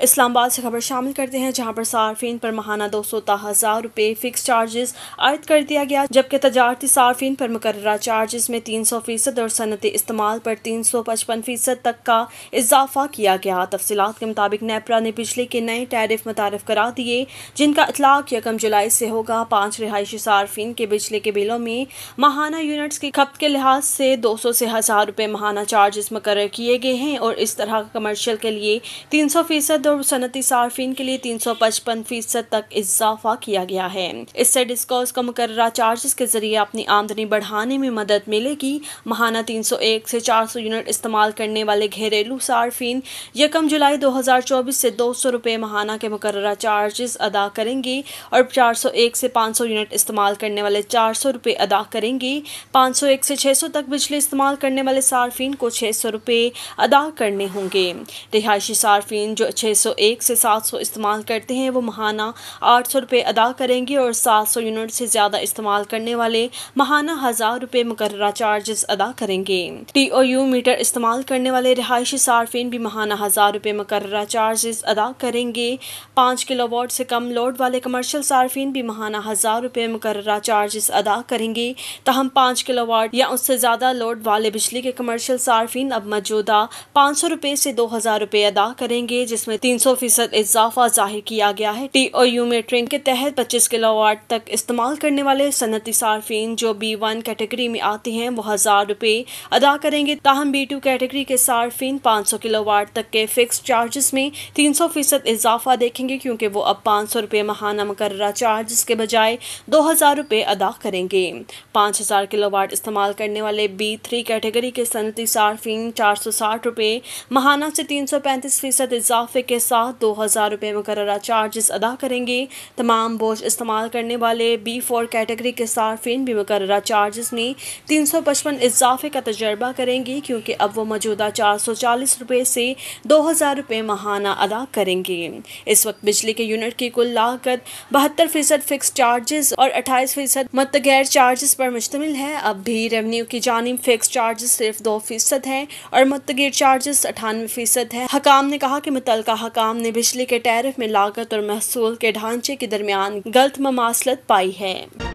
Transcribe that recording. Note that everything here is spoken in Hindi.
इस्लामाबाद से खबर शामिल करते हैं जहां पर सार्फिन पर महाना दो सौ हज़ार रुपये फिक्स चार्जेस आयद कर दिया गया जबकि तजारती सार्फिन पर मुकर चार्जेस में तीन सौ फीसद और सनती इस्तेमाल पर तीन सौ पचपन फीसद तक का इजाफा किया गया तफसीत के मुताबिक नेपरा ने बिजली के नए टैरिफ मुतारफ करा दिए जिनका इतलाक यकम जुलाई से होगा पाँच रिहायशी सार्फिन के बिजली के बिलों में महाना यूनिट्स की खपत के लिहाज से दो सौ से हज़ार रुपये महाना चार्जेस मुकर किए गए हैं और इस तरह कमर्शल के लिए तीन सौ फीसद मुस्तरद और सनती सार्फिन के लिए तीन सौ पचपन फीसद तक इजाफा किया गया है इससे डिस्कोस का मुकर्रा चार्जेस के जरिए अपनी आमदनी बढ़ाने में मदद मिलेगी महाना तीन सौ एक से चार सौ यूनिट इस्तेमाल करने वाले घरेलू सार्फिन यकम जुलाई दो हजार चौबीस से दो सौ रुपये महाना के मुकर चार्जेस अदा करेंगे और चार सौ एक से पाँच सौ यूनिट इस्तेमाल करने वाले चार सौ रुपये अदा करेंगे पाँच सौ एक से छः सौ तक बिजली इस्तेमाल करने वाले सार्फिन को छः सौ रुपये अदा करने होंगे रिहायशी सार्फिन जो छः 601 से 700 इस्तेमाल करते हैं वो महाना 800 रुपए अदा करेंगे और 700 यूनिट से ज़्यादा इस्तेमाल करने वाले महाना हज़ार रुपये मुकर चार्जेस अदा करेंगे टी ओ यू मीटर इस्तेमाल करने वाले रिहायशी सार्फिन भी महाना हज़ार रुपये मुकर चार्जेस अदा करेंगे पाँच किलो वॉट से कम लोड वाले कमर्शल सार्फिन भी महाना हज़ार रुपये मुकर चार्जेस अदा करेंगे तहम पाँच किलो वॉट या उससे ज़्यादा लोड वाले बिजली के कमर्शल सार्फिन अब मौजूदा पाँच सौ रुपये से दो हज़ार रुपये अदा करेंगे जिसमें तीन सौ फीसद इजाफा जाहिर किया गया है टी ओ यू मेट्रिंग के तहत पच्चीस किलो वाट तक इस्तेमाल करने वाले सनती सार्फिन जो बी वन कैटेगरी में आते हैं वो हजार रुपए अदा करेंगे ताहम बी टू कैटेगरी के सार्फिन पाँच सौ किलो वाट तक के फिक्स चार्जेस में तीन सौ फीसद इजाफा देखेंगे क्योंकि वो अब पाँच सौ रुपये महाना मुकर्रा चार्ज के बजाय दो हजार रुपये अदा करेंगे पाँच हजार किलो वाट इस्तेमाल करने वाले बी थ्री कैटेगरी के सनती सार्फिन चार सौ साठ रुपये महाना से तीन सौ पैंतीस फीसद इजाफे के के साथ दो हज़ार रुपये मुकर चार्जेस अदा करेंगे तमाम बोझ इस्तेमाल करने वाले बी फोर कैटेगरी के सार्फिन भी मुकर चार्जेस में तीन सौ पचपन इजाफे का तजर्बा करेंगे क्योंकि अब वो मौजूदा चार सौ चालीस रुपये से दो हज़ार रुपये माहाना अदा करेंगे इस वक्त बिजली के यूनिट की कुल लागत बहत्तर फीसद फिक्स चार्जेस और अट्ठाईस फीसद मत गैर चार्जेस पर मुश्तमिल है अब भी रेवन्यू की जानब फिक्स चार्जेस सिर्फ दो फीसद हैं और मतगैर चार्जेस अठानवे फीसद है हकाम ने कहा कि मुतलका हकाम ने बिजली के टैरिफ में लागत और महसूल के ढांचे के दरमियान गलत ममासलत पाई है